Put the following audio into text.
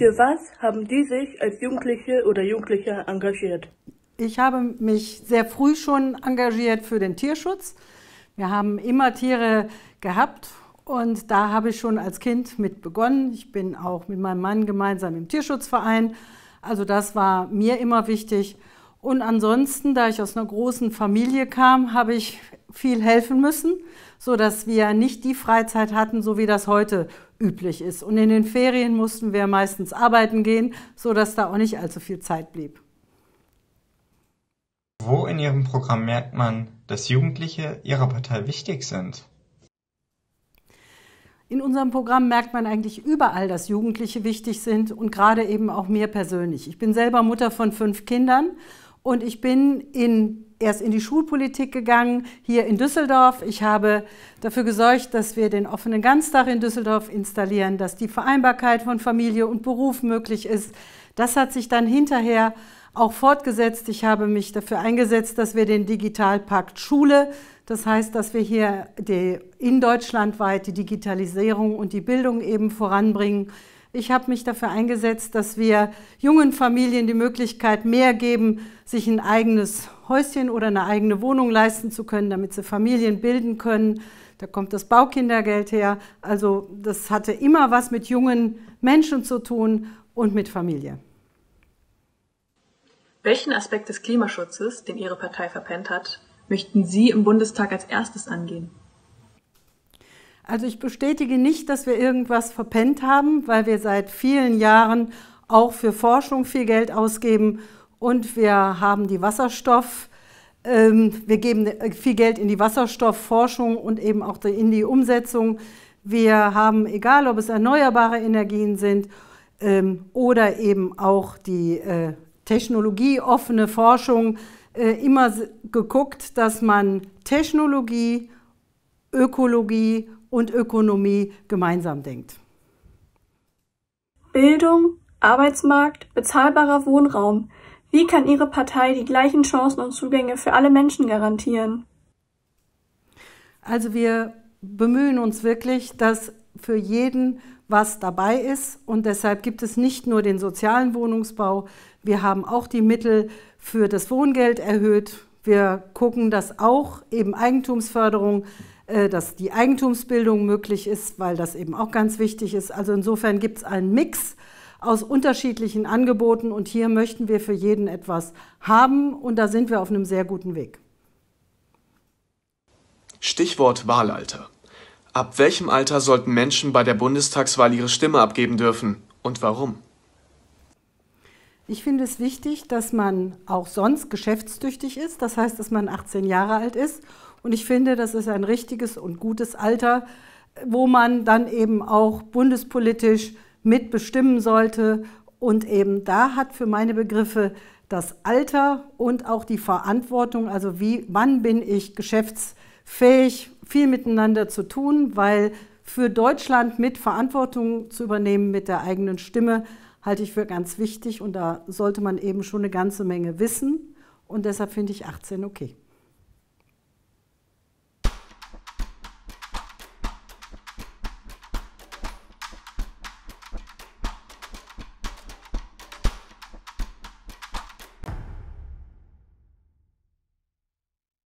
Für was haben die sich als Jugendliche oder Jugendliche engagiert? Ich habe mich sehr früh schon engagiert für den Tierschutz. Wir haben immer Tiere gehabt und da habe ich schon als Kind mit begonnen. Ich bin auch mit meinem Mann gemeinsam im Tierschutzverein. Also das war mir immer wichtig. Und ansonsten, da ich aus einer großen Familie kam, habe ich viel helfen müssen, sodass wir nicht die Freizeit hatten, so wie das heute üblich ist. Und in den Ferien mussten wir meistens arbeiten gehen, sodass da auch nicht allzu viel Zeit blieb. Wo in Ihrem Programm merkt man, dass Jugendliche Ihrer Partei wichtig sind? In unserem Programm merkt man eigentlich überall, dass Jugendliche wichtig sind und gerade eben auch mir persönlich. Ich bin selber Mutter von fünf Kindern und ich bin in, erst in die Schulpolitik gegangen, hier in Düsseldorf. Ich habe dafür gesorgt, dass wir den offenen Ganztag in Düsseldorf installieren, dass die Vereinbarkeit von Familie und Beruf möglich ist. Das hat sich dann hinterher auch fortgesetzt. Ich habe mich dafür eingesetzt, dass wir den Digitalpakt Schule, das heißt, dass wir hier die, in weit die Digitalisierung und die Bildung eben voranbringen. Ich habe mich dafür eingesetzt, dass wir jungen Familien die Möglichkeit mehr geben, sich ein eigenes Häuschen oder eine eigene Wohnung leisten zu können, damit sie Familien bilden können. Da kommt das Baukindergeld her. Also das hatte immer was mit jungen Menschen zu tun und mit Familie. Welchen Aspekt des Klimaschutzes, den Ihre Partei verpennt hat, möchten Sie im Bundestag als erstes angehen? Also ich bestätige nicht, dass wir irgendwas verpennt haben, weil wir seit vielen Jahren auch für Forschung viel Geld ausgeben und wir haben die Wasserstoff, ähm, wir geben äh, viel Geld in die Wasserstoffforschung und eben auch in die Umsetzung. Wir haben, egal ob es erneuerbare Energien sind ähm, oder eben auch die äh, technologieoffene Forschung, äh, immer geguckt, dass man Technologie, Ökologie und Ökonomie gemeinsam denkt. Bildung, Arbeitsmarkt, bezahlbarer Wohnraum. Wie kann Ihre Partei die gleichen Chancen und Zugänge für alle Menschen garantieren? Also wir bemühen uns wirklich, dass für jeden was dabei ist. Und deshalb gibt es nicht nur den sozialen Wohnungsbau, wir haben auch die Mittel für das Wohngeld erhöht. Wir gucken, dass auch eben Eigentumsförderung äh, dass die Eigentumsbildung möglich ist, weil das eben auch ganz wichtig ist. Also insofern gibt es einen Mix aus unterschiedlichen Angeboten und hier möchten wir für jeden etwas haben und da sind wir auf einem sehr guten Weg. Stichwort Wahlalter. Ab welchem Alter sollten Menschen bei der Bundestagswahl ihre Stimme abgeben dürfen und warum? Ich finde es wichtig, dass man auch sonst geschäftstüchtig ist. Das heißt, dass man 18 Jahre alt ist. Und ich finde, das ist ein richtiges und gutes Alter, wo man dann eben auch bundespolitisch mitbestimmen sollte. Und eben da hat für meine Begriffe das Alter und auch die Verantwortung, also wie, wann bin ich geschäftsfähig, viel miteinander zu tun, weil für Deutschland mit Verantwortung zu übernehmen mit der eigenen Stimme halte ich für ganz wichtig und da sollte man eben schon eine ganze Menge wissen und deshalb finde ich 18 okay.